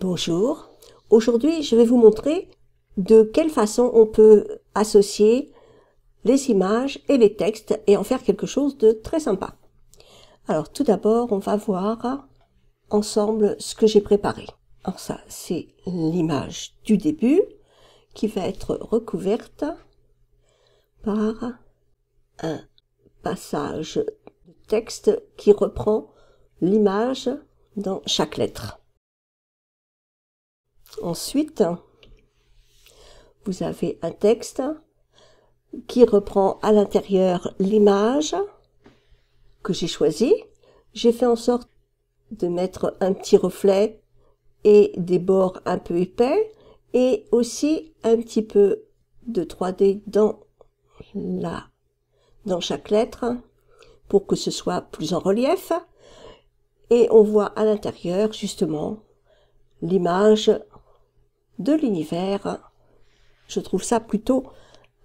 Bonjour. Aujourd'hui, je vais vous montrer de quelle façon on peut associer les images et les textes et en faire quelque chose de très sympa. Alors, tout d'abord, on va voir ensemble ce que j'ai préparé. Alors ça, c'est l'image du début qui va être recouverte par un passage de texte qui reprend l'image dans chaque lettre. Ensuite, vous avez un texte qui reprend à l'intérieur l'image que j'ai choisie. J'ai fait en sorte de mettre un petit reflet et des bords un peu épais et aussi un petit peu de 3D dans la, dans chaque lettre pour que ce soit plus en relief. Et on voit à l'intérieur justement l'image de l'univers. Je trouve ça plutôt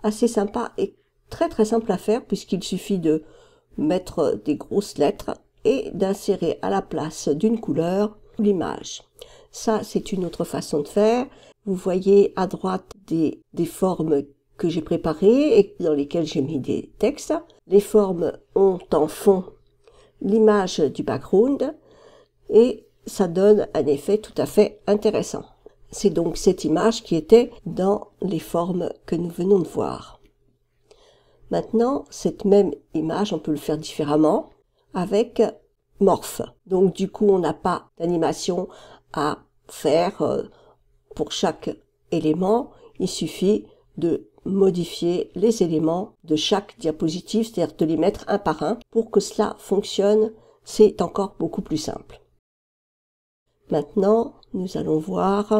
assez sympa et très très simple à faire puisqu'il suffit de mettre des grosses lettres et d'insérer à la place d'une couleur l'image. Ça, c'est une autre façon de faire. Vous voyez à droite des, formes que j'ai préparées et dans lesquelles j'ai mis des textes. Les formes ont en fond l'image du background et ça donne un effet tout à fait intéressant. C'est donc cette image qui était dans les formes que nous venons de voir. Maintenant, cette même image, on peut le faire différemment avec Morph. Donc du coup, on n'a pas d'animation à faire euh, pour chaque élément. Il suffit de modifier les éléments de chaque diapositive, c'est-à-dire de les mettre un par un. Pour que cela fonctionne, c'est encore beaucoup plus simple. Maintenant, nous allons voir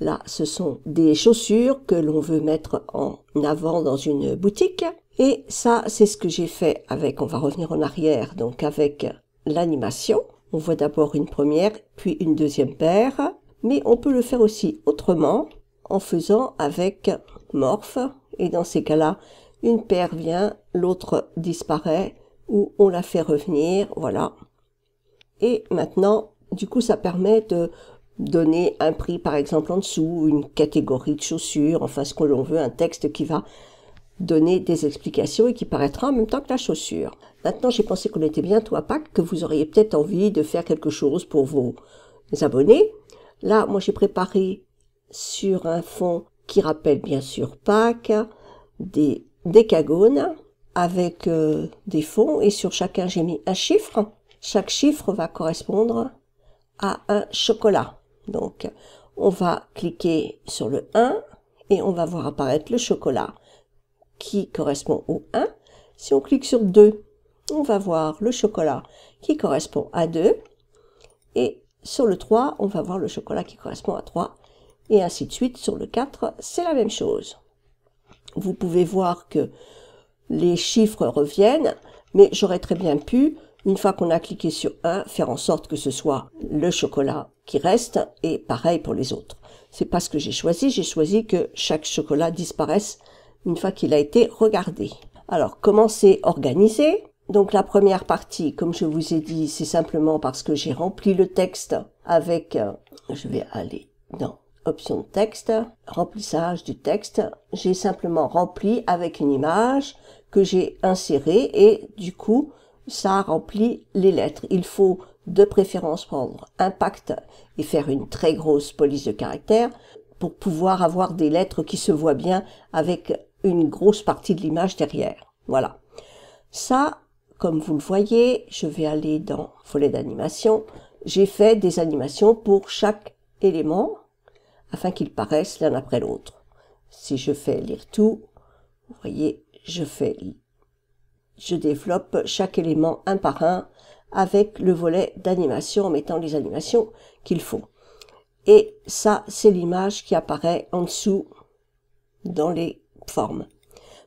Là, ce sont des chaussures que l'on veut mettre en avant dans une boutique. Et ça, c'est ce que j'ai fait avec, on va revenir en arrière, donc avec l'animation. On voit d'abord une première, puis une deuxième paire. Mais on peut le faire aussi autrement, en faisant avec Morph. Et dans ces cas-là, une paire vient, l'autre disparaît, ou on la fait revenir, voilà. Et maintenant, du coup, ça permet de donner un prix par exemple en dessous, une catégorie de chaussures, enfin ce que l'on veut, un texte qui va donner des explications et qui paraîtra en même temps que la chaussure. Maintenant, j'ai pensé qu'on était bientôt à Pâques, que vous auriez peut-être envie de faire quelque chose pour vos abonnés. Là, moi, j'ai préparé sur un fond qui rappelle bien sûr Pâques, des décagones avec euh, des fonds et sur chacun j'ai mis un chiffre. Chaque chiffre va correspondre à un chocolat. Donc, on va cliquer sur le 1 et on va voir apparaître le chocolat qui correspond au 1. Si on clique sur 2, on va voir le chocolat qui correspond à 2. Et sur le 3, on va voir le chocolat qui correspond à 3. Et ainsi de suite, sur le 4, c'est la même chose. Vous pouvez voir que les chiffres reviennent, mais j'aurais très bien pu, une fois qu'on a cliqué sur 1, faire en sorte que ce soit le chocolat qui reste et pareil pour les autres. C'est pas ce que j'ai choisi, j'ai choisi que chaque chocolat disparaisse une fois qu'il a été regardé. Alors, comment c'est organisé Donc la première partie, comme je vous ai dit, c'est simplement parce que j'ai rempli le texte avec, euh, je vais aller dans option de texte, remplissage du texte, j'ai simplement rempli avec une image que j'ai insérée et du coup, ça remplit les lettres. Il faut de préférence prendre un pacte et faire une très grosse police de caractère pour pouvoir avoir des lettres qui se voient bien avec une grosse partie de l'image derrière. Voilà. Ça, comme vous le voyez, je vais aller dans volet d'animation. J'ai fait des animations pour chaque élément afin qu'ils paraissent l'un après l'autre. Si je fais lire tout, vous voyez, je fais, je développe chaque élément un par un avec le volet d'animation en mettant les animations qu'il faut. Et ça, c'est l'image qui apparaît en dessous dans les formes.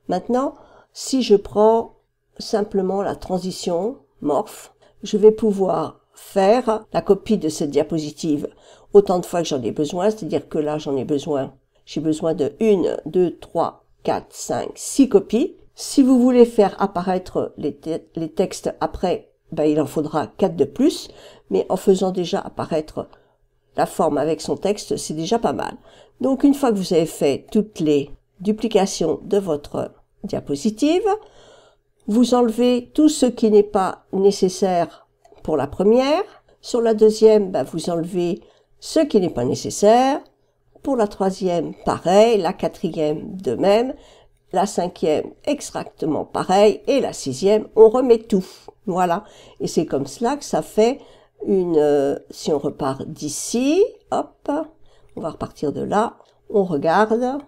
Maintenant, si je prends simplement la transition Morph, je vais pouvoir faire la copie de cette diapositive autant de fois que j'en ai besoin, c'est-à-dire que là j'en ai besoin, j'ai besoin de 1, 2, 3, 4, 5, 6 copies. Si vous voulez faire apparaître les textes après ben, il en faudra quatre de plus, mais en faisant déjà apparaître la forme avec son texte, c'est déjà pas mal. Donc une fois que vous avez fait toutes les duplications de votre diapositive, vous enlevez tout ce qui n'est pas nécessaire pour la première. Sur la deuxième, ben, vous enlevez ce qui n'est pas nécessaire. Pour la troisième, pareil. La quatrième, de même la cinquième exactement pareil, et la sixième, on remet tout. Voilà. Et c'est comme cela que ça fait une... Euh, si on repart d'ici, hop, on va repartir de là, on regarde,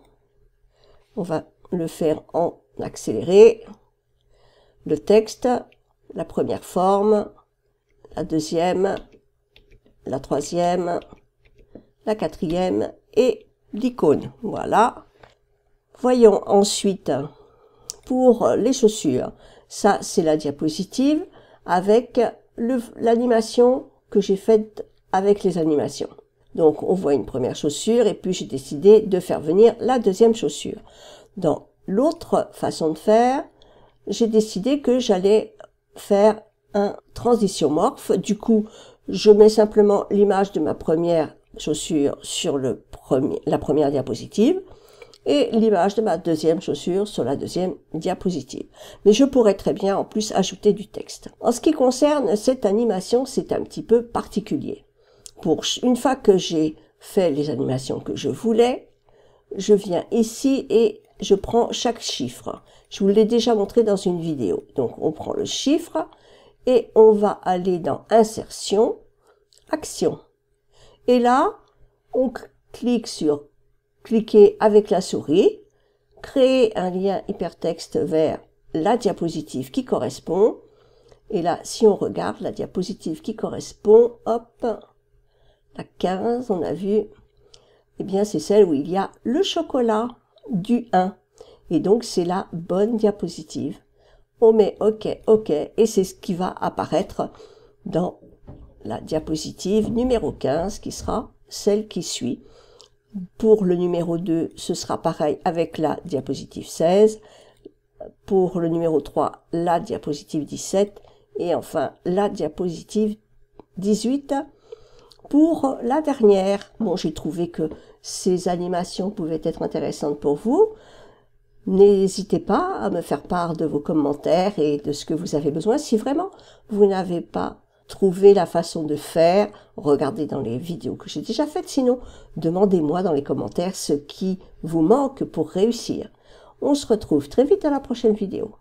on va le faire en accéléré, le texte, la première forme, la deuxième, la troisième, la quatrième et l'icône. Voilà. Voyons ensuite pour les chaussures. Ça, c'est la diapositive avec l'animation que j'ai faite avec les animations. Donc, on voit une première chaussure et puis j'ai décidé de faire venir la deuxième chaussure. Dans l'autre façon de faire, j'ai décidé que j'allais faire un transition morphe. Du coup, je mets simplement l'image de ma première chaussure sur la première diapositive et l'image de ma deuxième chaussure sur la deuxième diapositive. Mais je pourrais très bien en plus ajouter du texte. En ce qui concerne cette animation, c'est un petit peu particulier. Pour une fois que j'ai fait les animations que je voulais, je viens ici et je prends chaque chiffre. Je vous l'ai déjà montré dans une vidéo. Donc on prend le chiffre et on va aller dans insertion, action. Et là, on clique sur cliquez avec la souris, créez un lien hypertexte vers la diapositive qui correspond. Et là, si on regarde la diapositive qui correspond, hop, la 15, on a vu, et eh bien c'est celle où il y a le chocolat du 1. Et donc c'est la bonne diapositive. On met OK, OK, et c'est ce qui va apparaître dans la diapositive numéro 15 qui sera celle qui suit. Pour le numéro 2, ce sera pareil avec la diapositive 16. Pour le numéro 3, la diapositive 17. Et enfin, la diapositive 18. Pour la dernière, bon, j'ai trouvé que ces animations pouvaient être intéressantes pour vous. N'hésitez pas à me faire part de vos commentaires et de ce que vous avez besoin. Si vraiment vous n'avez pas Trouvez la façon de faire, regardez dans les vidéos que j'ai déjà faites, sinon demandez-moi dans les commentaires ce qui vous manque pour réussir. On se retrouve très vite à la prochaine vidéo.